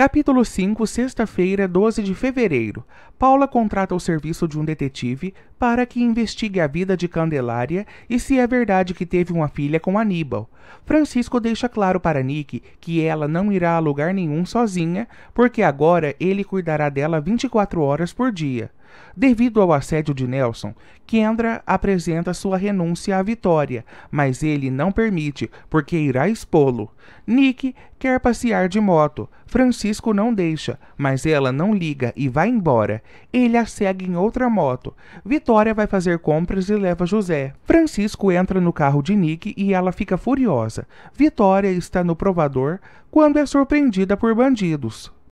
Capítulo 5, sexta-feira, 12 de fevereiro. Paula contrata o serviço de um detetive, para que investigue a vida de Candelária e se é verdade que teve uma filha com Aníbal. Francisco deixa claro para Nick que ela não irá a lugar nenhum sozinha, porque agora ele cuidará dela 24 horas por dia. Devido ao assédio de Nelson, Kendra apresenta sua renúncia à vitória, mas ele não permite, porque irá expô-lo. Nick quer passear de moto. Francisco não deixa, mas ela não liga e vai embora. Ele a segue em outra moto. Vitória Vitória vai fazer compras e leva José. Francisco entra no carro de Nick e ela fica furiosa. Vitória está no provador quando é surpreendida por bandidos.